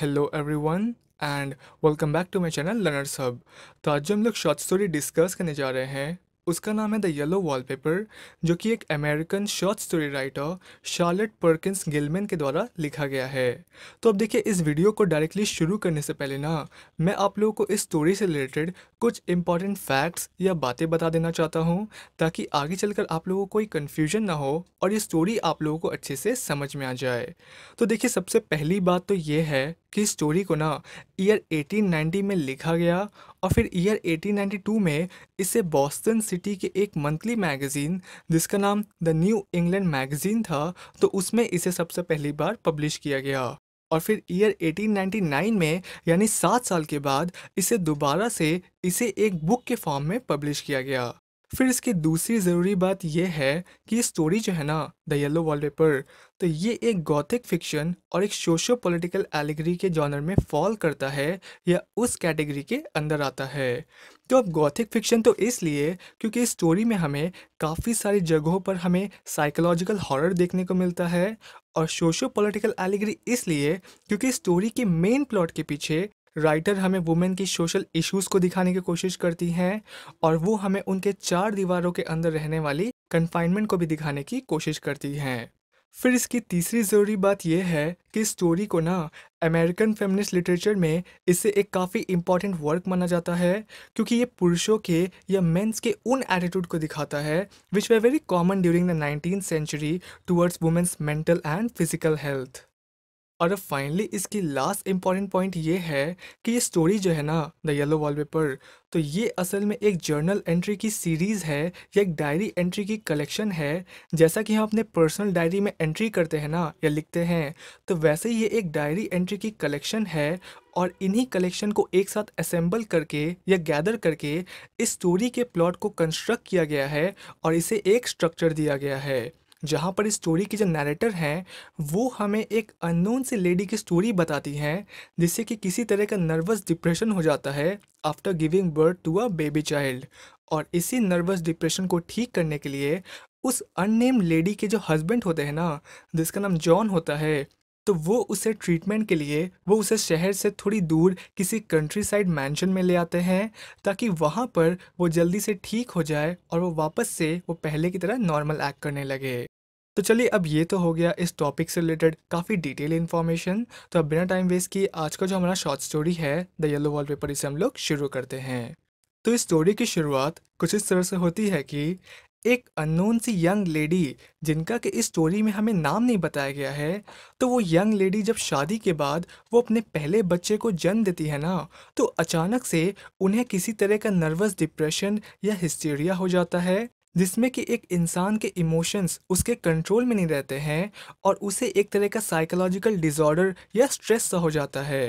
hello everyone and welcome back to my channel learner सब तो आज जो हम लोग शॉर्ट स्टोरी डिस्कस करने जा रहे हैं उसका नाम है द येलो वॉलपेपर जो कि एक American short story writer Charlotte Perkins Gilman के द्वारा लिखा गया है तो अब देखिए इस वीडियो को डायरेक्टली शुरू करने से पहले ना मैं आप लोगों को इस स्टोरी से रिलेटेड कुछ इंपॉर्टेंट फैक्ट्स या बातें बता देना चाहता हूँ ताकि आगे चलकर आप लोगों को कोई कन्फ्यूजन ना हो और ये स्टोरी आप लोगों को अच्छे से समझ में आ जाए तो देखिए सबसे पहली बात तो ये है की स्टोरी को ना ईयर 1890 में लिखा गया और फिर ईयर 1892 में इसे बॉस्टन सिटी के एक मंथली मैगज़ीन जिसका नाम द न्यू इंग्लैंड मैगज़ीन था तो उसमें इसे सबसे पहली बार पब्लिश किया गया और फिर ईयर 1899 में यानी सात साल के बाद इसे दोबारा से इसे एक बुक के फॉर्म में पब्लिश किया गया फिर इसकी दूसरी ज़रूरी बात यह है कि ये स्टोरी जो है ना द येलो वॉलपेपर तो ये एक गौथिक फिक्शन और एक सोशो पोलिटिकल एलिगरी के जॉनर में फॉल करता है या उस कैटेगरी के अंदर आता है तो अब गौथिक फिक्शन तो इसलिए क्योंकि इस स्टोरी में हमें काफ़ी सारी जगहों पर हमें साइकोलॉजिकल हॉरर देखने को मिलता है और सोशो पोलिटिकल एलिगरी इसलिए क्योंकि स्टोरी के मेन प्लॉट के पीछे राइटर हमें वुमेन की सोशल इश्यूज़ को दिखाने की कोशिश करती हैं और वो हमें उनके चार दीवारों के अंदर रहने वाली कन्फाइनमेंट को भी दिखाने की कोशिश करती हैं फिर इसकी तीसरी ज़रूरी बात यह है कि स्टोरी को ना अमेरिकन फेमिनिस्ट लिटरेचर में इसे एक काफ़ी इम्पॉर्टेंट वर्क माना जाता है क्योंकि ये पुरुषों के या मेंस के उन एटीट्यूड को दिखाता है which were very common during the nineteen century towards women's mental and physical health और अब फाइनली इसकी लास्ट इम्पॉर्टेंट पॉइंट ये है कि ये स्टोरी जो है ना द येलो वॉलपेपर तो ये असल में एक जर्नल एंट्री की सीरीज़ है या एक डायरी एंट्री की कलेक्शन है जैसा कि हम अपने पर्सनल डायरी में एंट्री करते हैं ना या लिखते हैं तो वैसे ही ये एक डायरी एंट्री की कलेक्शन है और इन्हीं कलेक्शन को एक साथ असेंबल करके या गैदर करके इस स्टोरी के प्लॉट को कंस्ट्रक्ट किया गया है और इसे एक स्ट्रक्चर दिया गया है जहाँ पर इस स्टोरी की जो नरेटर हैं वो हमें एक अननोन से लेडी की स्टोरी बताती हैं जिससे कि किसी तरह का नर्वस डिप्रेशन हो जाता है after giving birth to a baby child और इसी नर्वस डिप्रेशन को ठीक करने के लिए उस अननेम लेडी के जो हस्बैंड होते हैं ना जिसका नाम जॉन होता है तो वो उसे ट्रीटमेंट के लिए वो उसे शहर से थोड़ी दूर किसी कंट्री साइड मैंशन में ले आते हैं ताकि वहाँ पर वो जल्दी से ठीक हो जाए और वो वापस से वो पहले की तरह नॉर्मल एक्ट करने लगे तो चलिए अब ये तो हो गया इस टॉपिक से रिलेटेड काफ़ी डिटेल इन्फॉर्मेशन तो अब बिना टाइम वेस्ट किए आज का जो हमारा शॉर्ट स्टोरी है द येलो वॉल पेपर इसे हम लोग शुरू करते हैं तो इस स्टोरी की शुरुआत कुछ इस तरह से होती है कि एक अननोन सी यंग लेडी जिनका कि इस स्टोरी में हमें नाम नहीं बताया गया है तो वो यंग लेडी जब शादी के बाद वो अपने पहले बच्चे को जन्म देती है ना तो अचानक से उन्हें किसी तरह का नर्वस डिप्रेशन या हिस्टीरिया हो जाता है जिसमें कि एक इंसान के इमोशंस उसके कंट्रोल में नहीं रहते हैं और उसे एक तरह का साइकोलॉजिकल डिसऑर्डर या स्ट्रेस सा हो जाता है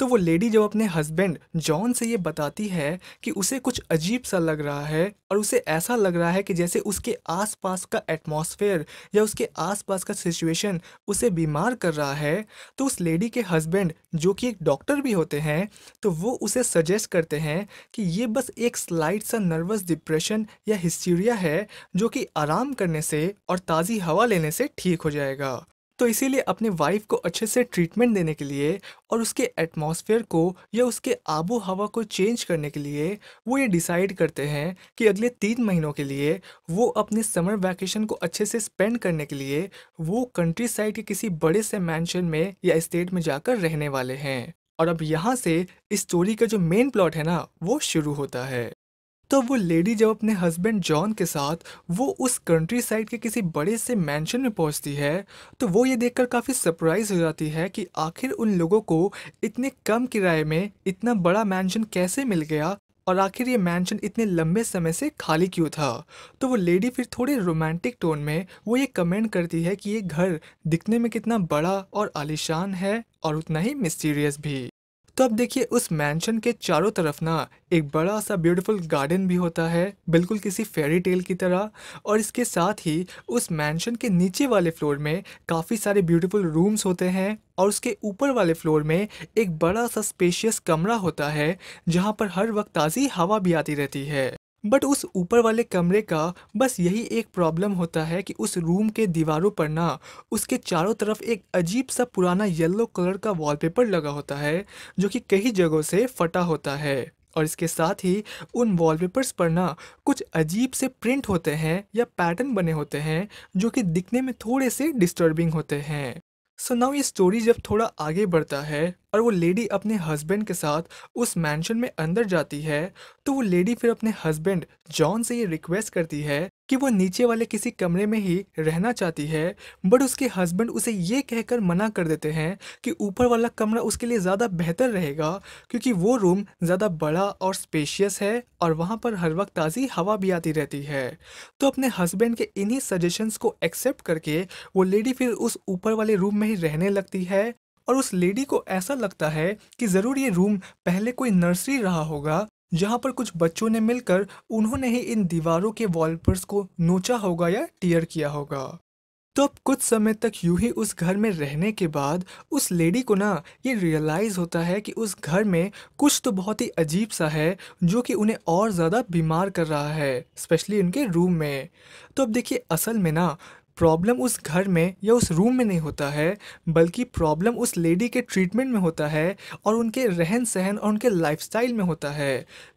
तो वो लेडी जब अपने हस्बैंड जॉन से ये बताती है कि उसे कुछ अजीब सा लग रहा है और उसे ऐसा लग रहा है कि जैसे उसके आसपास का एटमॉस्फेयर या उसके आसपास का सिचुएशन उसे बीमार कर रहा है तो उस लेडी के हस्बैंड जो कि एक डॉक्टर भी होते हैं तो वो उसे सजेस्ट करते हैं कि ये बस एक स्लाइट सा नर्वस डिप्रेशन या हिस्टीरिया है है जो कि आराम करने से और ताज़ी हवा लेने से ठीक हो जाएगा तो इसीलिए अपने वाइफ को अच्छे से ट्रीटमेंट देने के लिए और उसके एटमॉस्फेयर को या उसके आबो हवा को चेंज करने के लिए वो ये डिसाइड करते हैं कि अगले तीन महीनों के लिए वो अपने समर वैकेशन को अच्छे से स्पेंड करने के लिए वो कंट्री साइड के किसी बड़े से मैंशन में या इस्टेट में जाकर रहने वाले हैं और अब यहाँ से इस स्टोरी का जो मेन प्लॉट है ना वो शुरू होता है तो वो लेडी जब अपने हस्बैंड जॉन के साथ वो उस कंट्री साइड के किसी बड़े से मैंशन में पहुंचती है तो वो ये देखकर काफ़ी सरप्राइज हो जाती है कि आखिर उन लोगों को इतने कम किराए में इतना बड़ा मैंशन कैसे मिल गया और आखिर ये मैंशन इतने लंबे समय से खाली क्यों था तो वो लेडी फिर थोड़े रोमांटिक टोन में वो ये कमेंट करती है कि ये घर दिखने में कितना बड़ा और आलिशान है और उतना ही मिस्टीरियस भी तो अब देखिए उस मैंशन के चारों तरफ ना एक बड़ा सा ब्यूटीफुल गार्डन भी होता है बिल्कुल किसी फेरी टेल की तरह और इसके साथ ही उस मैंशन के नीचे वाले फ्लोर में काफ़ी सारे ब्यूटीफुल रूम्स होते हैं और उसके ऊपर वाले फ्लोर में एक बड़ा सा स्पेशियस कमरा होता है जहाँ पर हर वक्त ताज़ी हवा भी आती रहती है बट उस ऊपर वाले कमरे का बस यही एक प्रॉब्लम होता है कि उस रूम के दीवारों पर ना उसके चारों तरफ एक अजीब सा पुराना येलो कलर का वॉलपेपर लगा होता है जो कि कई जगहों से फटा होता है और इसके साथ ही उन वॉलपेपर्स पर ना कुछ अजीब से प्रिंट होते हैं या पैटर्न बने होते हैं जो कि दिखने में थोड़े से डिस्टर्बिंग होते हैं सो नाउ ये स्टोरी जब थोड़ा आगे बढ़ता है और वो लेडी अपने हस्बैंड के साथ उस मैंशन में अंदर जाती है तो वो लेडी फिर अपने हस्बैंड जॉन से ये रिक्वेस्ट करती है कि वो नीचे वाले किसी कमरे में ही रहना चाहती है बट उसके हस्बैंड उसे ये कहकर मना कर देते हैं कि ऊपर वाला कमरा उसके लिए ज़्यादा बेहतर रहेगा क्योंकि वो रूम ज़्यादा बड़ा और स्पेशियस है और वहाँ पर हर वक्त ताज़ी हवा भी आती रहती है तो अपने हस्बैंड के इन्हीं सजेशंस को एक्सेप्ट करके वो लेडी फिर उस ऊपर वाले रूम में ही रहने लगती है और उस लेडी को ऐसा लगता है कि ज़रूर ये रूम पहले कोई नर्सरी रहा होगा जहाँ पर कुछ बच्चों ने मिलकर उन्होंने ही इन दीवारों के वॉलपर्स को नोचा होगा या टीयर किया होगा तो अब कुछ समय तक यूं ही उस घर में रहने के बाद उस लेडी को ना ये रियलाइज़ होता है कि उस घर में कुछ तो बहुत ही अजीब सा है जो कि उन्हें और ज़्यादा बीमार कर रहा है स्पेशली उनके रूम में तो अब देखिए असल में ना प्रॉब्लम उस घर में या उस रूम में नहीं होता है बल्कि प्रॉब्लम उस लेडी के ट्रीटमेंट में होता है और उनके रहन सहन और उनके लाइफस्टाइल में होता है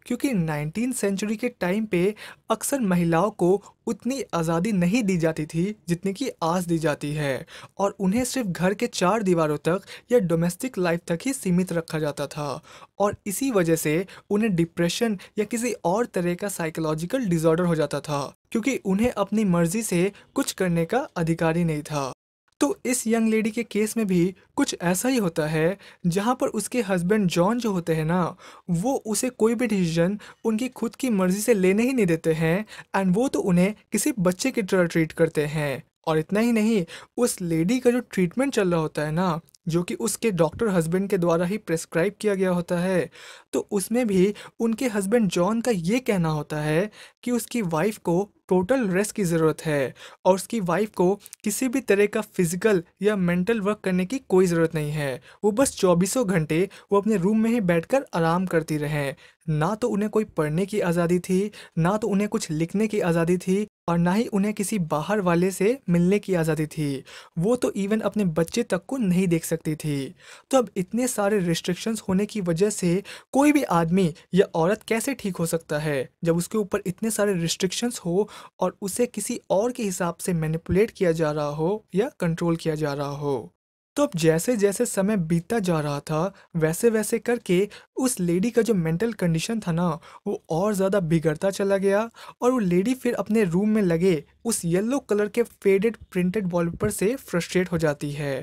क्योंकि नाइनटीन सेंचुरी के टाइम पे अक्सर महिलाओं को उतनी आज़ादी नहीं दी जाती थी जितनी कि आज दी जाती है और उन्हें सिर्फ घर के चार दीवारों तक या डोमेस्टिक लाइफ तक ही सीमित रखा जाता था और इसी वजह से उन्हें डिप्रेशन या किसी और तरह का साइकोलॉजिकल डिसऑर्डर हो जाता था क्योंकि उन्हें अपनी मर्जी से कुछ करने का अधिकार ही नहीं था तो इस यंग लेडी के केस में भी कुछ ऐसा ही होता है जहाँ पर उसके हस्बैंड जॉन जो होते हैं ना वो उसे कोई भी डिसीजन उनकी खुद की मर्ज़ी से लेने ही नहीं देते हैं एंड वो तो उन्हें किसी बच्चे की तरह ट्रीट करते हैं और इतना ही नहीं उस लेडी का जो ट्रीटमेंट चल रहा होता है ना जो कि उसके डॉक्टर हस्बैंड के द्वारा ही प्रेस्क्राइब किया गया होता है तो उसमें भी उनके हस्बैंड जॉन का ये कहना होता है कि उसकी वाइफ को टोटल रेस्ट की ज़रूरत है और उसकी वाइफ को किसी भी तरह का फिजिकल या मेंटल वर्क करने की कोई ज़रूरत नहीं है वो बस चौबीसों घंटे वो अपने रूम में ही कर आराम करती रहें ना तो उन्हें कोई पढ़ने की आज़ादी थी ना तो उन्हें कुछ लिखने की आज़ादी थी और ना ही उन्हें किसी बाहर वाले से मिलने की आज़ादी थी वो तो इवन अपने बच्चे तक को नहीं देख सकती थी तो अब इतने सारे रिस्ट्रिक्शंस होने की वजह से कोई भी आदमी या औरत कैसे ठीक हो सकता है जब उसके ऊपर इतने सारे रिस्ट्रिक्शंस हो और उसे किसी और के हिसाब से मैनिपुलेट किया जा रहा हो या कंट्रोल किया जा रहा हो तो अब जैसे जैसे समय बीतता जा रहा था वैसे वैसे करके उस लेडी का जो मेंटल कंडीशन था ना वो और ज़्यादा बिगड़ता चला गया और वो लेडी फिर अपने रूम में लगे उस येलो कलर के फेडेड प्रिंटेड वॉलपेपर से फ्रस्ट्रेट हो जाती है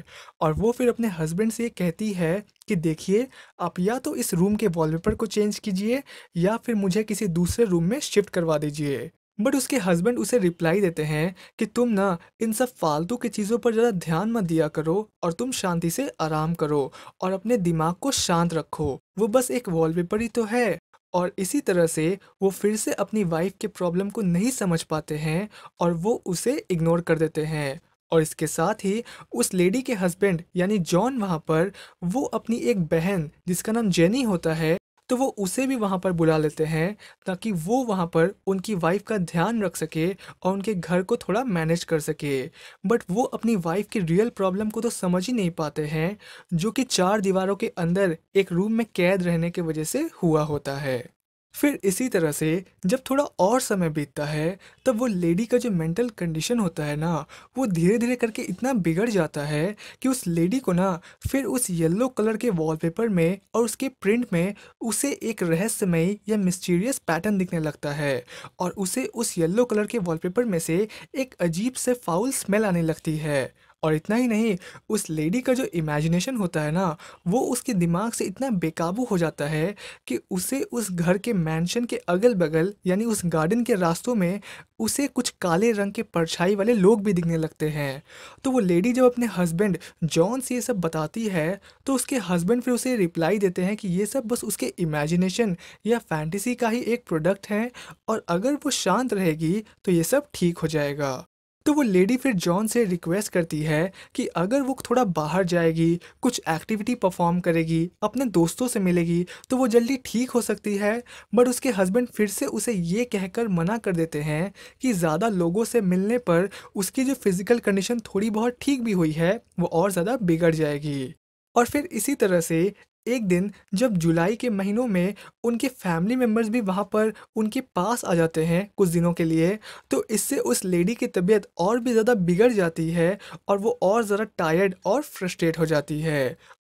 और वो फिर अपने हस्बैंड से ये कहती है कि देखिए आप या तो इस रूम के वॉलपेपर को चेंज कीजिए या फिर मुझे किसी दूसरे रूम में शिफ्ट करवा दीजिए बट उसके हस्बैंड उसे रिप्लाई देते हैं कि तुम ना इन सब फालतू की चीज़ों पर ज़्यादा ध्यान मत दिया करो और तुम शांति से आराम करो और अपने दिमाग को शांत रखो वो बस एक वॉलपेपर ही तो है और इसी तरह से वो फिर से अपनी वाइफ के प्रॉब्लम को नहीं समझ पाते हैं और वो उसे इग्नोर कर देते हैं और इसके साथ ही उस लेडी के हस्बैंड यानी जॉन वहाँ पर वो अपनी एक बहन जिसका नाम जेनी होता है तो वो उसे भी वहाँ पर बुला लेते हैं ताकि वो वहाँ पर उनकी वाइफ का ध्यान रख सके और उनके घर को थोड़ा मैनेज कर सके बट वो अपनी वाइफ की रियल प्रॉब्लम को तो समझ ही नहीं पाते हैं जो कि चार दीवारों के अंदर एक रूम में कैद रहने की वजह से हुआ होता है फिर इसी तरह से जब थोड़ा और समय बीतता है तब वो लेडी का जो मेंटल कंडीशन होता है ना वो धीरे धीरे करके इतना बिगड़ जाता है कि उस लेडी को ना फिर उस येलो कलर के वॉलपेपर में और उसके प्रिंट में उसे एक रहस्यमयी या मिस्टीरियस पैटर्न दिखने लगता है और उसे उस येलो कलर के वॉलपेपर में से एक अजीब से फाउल स्मेल आने लगती है और इतना ही नहीं उस लेडी का जो इमेजिनेशन होता है ना वो उसके दिमाग से इतना बेकाबू हो जाता है कि उसे उस घर के मैंशन के अगल बगल यानी उस गार्डन के रास्तों में उसे कुछ काले रंग के परछाई वाले लोग भी दिखने लगते हैं तो वो लेडी जब अपने हस्बैंड जॉन से ये सब बताती है तो उसके हस्बैंड फिर उसे रिप्लाई देते हैं कि ये सब बस उसके इमेजिनेशन या फैंटेसी का ही एक प्रोडक्ट है और अगर वो शांत रहेगी तो ये सब ठीक हो जाएगा तो वो लेडी फिर जॉन से रिक्वेस्ट करती है कि अगर वो थोड़ा बाहर जाएगी कुछ एक्टिविटी परफॉर्म करेगी अपने दोस्तों से मिलेगी तो वो जल्दी ठीक हो सकती है बट उसके हस्बैंड फिर से उसे ये कहकर मना कर देते हैं कि ज़्यादा लोगों से मिलने पर उसकी जो फिज़िकल कंडीशन थोड़ी बहुत ठीक भी हुई है वो और ज़्यादा बिगड़ जाएगी और फिर इसी तरह से एक दिन जब जुलाई के महीनों में उनके फैमिली मेम्बर्स भी वहाँ पर उनके पास आ जाते हैं कुछ दिनों के लिए तो इससे उस लेडी की तबीयत और भी ज़्यादा बिगड़ जाती है और वो और ज़्यादा टायर्ड और फ्रस्ट्रेट हो जाती है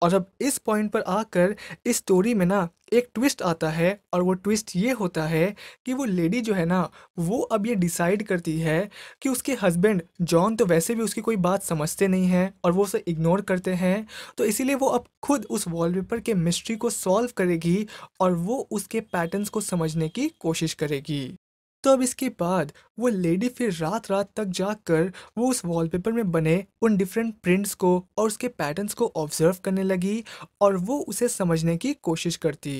और अब इस पॉइंट पर आकर इस स्टोरी में ना एक ट्विस्ट आता है और वो ट्विस्ट ये होता है कि वो लेडी जो है ना वो अब ये डिसाइड करती है कि उसके हस्बैंड जॉन तो वैसे भी उसकी कोई बात समझते नहीं हैं और वो उसे इग्नोर करते हैं तो इसीलिए वो अब खुद उस वॉलपेपर के मिस्ट्री को सॉल्व करेगी और वो उसके पैटर्न्स को समझने की कोशिश करेगी तब इसके बाद वो लेडी फिर रात रात तक जाकर वो उस वॉलपेपर में बने उन डिफरेंट प्रिंट्स को और उसके पैटर्न्स को ऑब्जर्व करने लगी और वो उसे समझने की कोशिश करती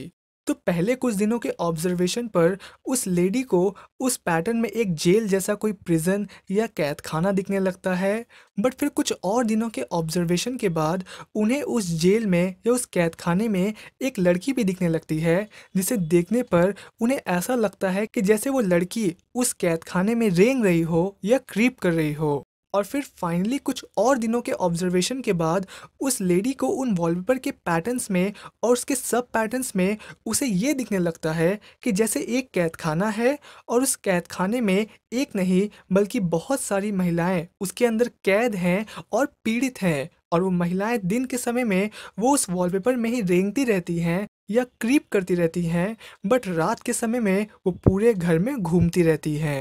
तो पहले कुछ दिनों के ऑब्जर्वेशन पर उस लेडी को उस पैटर्न में एक जेल जैसा कोई प्रिजन या कैद खाना दिखने लगता है बट फिर कुछ और दिनों के ऑब्जर्वेशन के बाद उन्हें उस जेल में या उस कैद खाने में एक लड़की भी दिखने लगती है जिसे देखने पर उन्हें ऐसा लगता है कि जैसे वो लड़की उस कैद खाने में रेंग रही हो या क्रीप कर रही हो और फिर फाइनली कुछ और दिनों के ऑब्जर्वेशन के बाद उस लेडी को उन वॉलपेपर के पैटर्न्स में और उसके सब पैटर्न्स में उसे ये दिखने लगता है कि जैसे एक कैद खाना है और उस कैद खाने में एक नहीं बल्कि बहुत सारी महिलाएं उसके अंदर कैद हैं और पीड़ित हैं और वो महिलाएं दिन के समय में वो उस वॉलपेपर में ही रेंगती रहती हैं या क्रीप करती रहती हैं बट रात के समय में वो पूरे घर में घूमती रहती हैं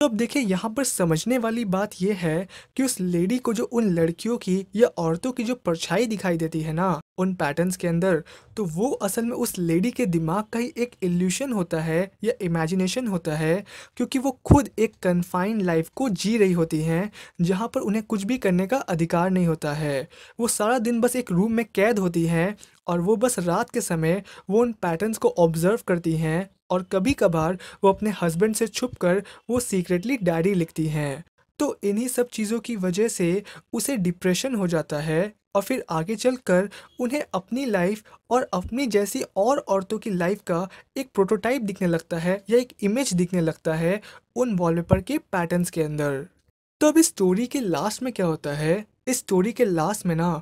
तो अब देखिए यहाँ पर समझने वाली बात यह है कि उस लेडी को जो उन लड़कियों की या औरतों की जो परछाई दिखाई देती है ना उन पैटर्न्स के अंदर तो वो असल में उस लेडी के दिमाग का ही एक इल्यूशन होता है या इमेजिनेशन होता है क्योंकि वो खुद एक कन्फाइंड लाइफ को जी रही होती हैं जहाँ पर उन्हें कुछ भी करने का अधिकार नहीं होता है वो सारा दिन बस एक रूम में कैद होती हैं और वो बस रात के समय वो उन पैटर्न्स को ऑब्ज़र्व करती हैं और कभी कभार वो अपने हस्बैंड से छुप कर वो सीक्रेटली डायरी लिखती हैं तो इन्हीं सब चीज़ों की वजह से उसे डिप्रेशन हो जाता है और फिर आगे चलकर उन्हें अपनी लाइफ और अपनी जैसी और औरतों की लाइफ का एक प्रोटोटाइप दिखने लगता है या एक इमेज दिखने लगता है उन वॉलपेपर के पैटर्न्स के अंदर तो अब इस स्टोरी के लास्ट में क्या होता है इस स्टोरी के लास्ट में ना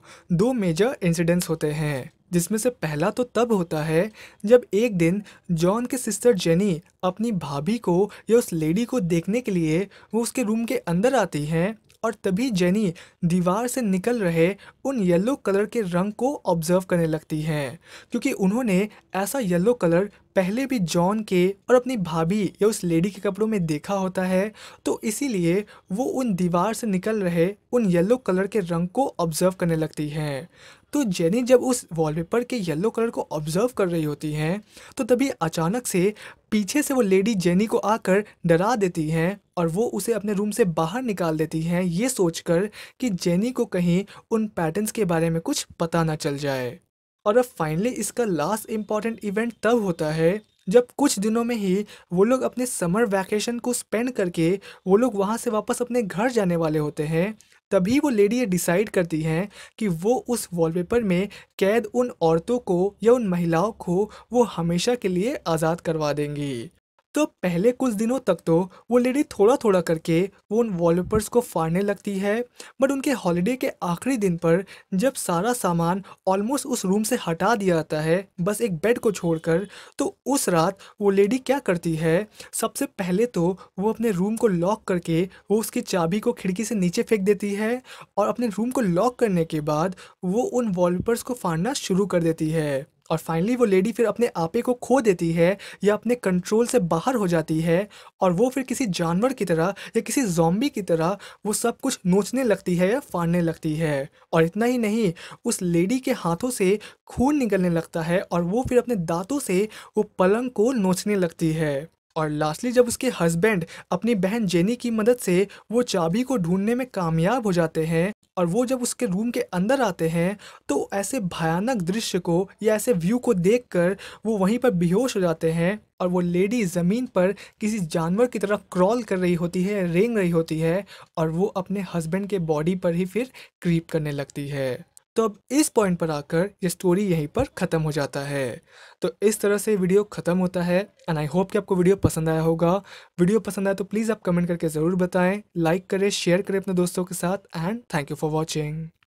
दो मेजर इंसिडेंट्स होते हैं जिसमें से पहला तो तब होता है जब एक दिन जॉन के सिस्टर जेनी अपनी भाभी को या उस लेडी को देखने के लिए वो उसके रूम के अंदर आती हैं और तभी जेनी दीवार से निकल रहे उन येलो कलर के रंग को ऑब्जर्व करने लगती हैं क्योंकि उन्होंने ऐसा येलो कलर पहले भी जॉन के और अपनी भाभी या उस लेडी के कपड़ों में देखा होता है तो इसीलिए वो उन दीवार से निकल रहे उन येलो कलर के रंग को ऑब्जर्व करने लगती हैं तो जेनी जब उस वॉलपेपर के येलो कलर को ऑब्जर्व कर रही होती हैं तो तभी अचानक से पीछे से वो लेडी जेनी को आकर डरा देती हैं और वो उसे अपने रूम से बाहर निकाल देती हैं ये सोचकर कि जेनी को कहीं उन पैटर्न्स के बारे में कुछ पता ना चल जाए और अब फाइनली इसका लास्ट इम्पॉर्टेंट इवेंट तब होता है जब कुछ दिनों में ही वो लोग अपने समर वैकेशन को स्पेंड करके वो लोग वहाँ से वापस अपने घर जाने वाले होते हैं तभी वो लेडी ये डिसाइड करती हैं कि वो उस वॉलपेपर में कैद उन औरतों को या उन महिलाओं को वो हमेशा के लिए आज़ाद करवा देंगी तो पहले कुछ दिनों तक तो वो लेडी थोड़ा थोड़ा करके वो उन वॉलपेपर्स को फाड़ने लगती है बट उनके हॉलिडे के आखिरी दिन पर जब सारा सामान ऑलमोस्ट उस रूम से हटा दिया जाता है बस एक बेड को छोड़कर तो उस रात वो लेडी क्या करती है सबसे पहले तो वो अपने रूम को लॉक करके वो उसकी चाबी को खिड़की से नीचे फेंक देती है और अपने रूम को लॉक करने के बाद वो उन वॉलपेपर्स को फाड़ना शुरू कर देती है और फाइनली वो लेडी फिर अपने आपे को खो देती है या अपने कंट्रोल से बाहर हो जाती है और वो फिर किसी जानवर की तरह या किसी जॉम्बी की तरह वो सब कुछ नोचने लगती है या फाड़ने लगती है और इतना ही नहीं उस लेडी के हाथों से खून निकलने लगता है और वो फिर अपने दांतों से वो पलंग को नोचने लगती है और लास्टली जब उसके हस्बैंड अपनी बहन जेनी की मदद से वो चाबी को ढूंढने में कामयाब हो जाते हैं और वो जब उसके रूम के अंदर आते हैं तो ऐसे भयानक दृश्य को या ऐसे व्यू को देखकर वो वहीं पर बेहोश हो जाते हैं और वो लेडी ज़मीन पर किसी जानवर की तरफ क्रॉल कर रही होती है रेंग रही होती है और वो अपने हस्बैंड के बॉडी पर ही फिर क्रीप करने लगती है तो अब इस पॉइंट पर आकर ये स्टोरी यहीं पर ख़त्म हो जाता है तो इस तरह से वीडियो ख़त्म होता है एंड आई होप कि आपको वीडियो पसंद आया होगा वीडियो पसंद आया तो प्लीज़ आप कमेंट करके ज़रूर बताएं लाइक करें शेयर करें अपने दोस्तों के साथ and thank you for watching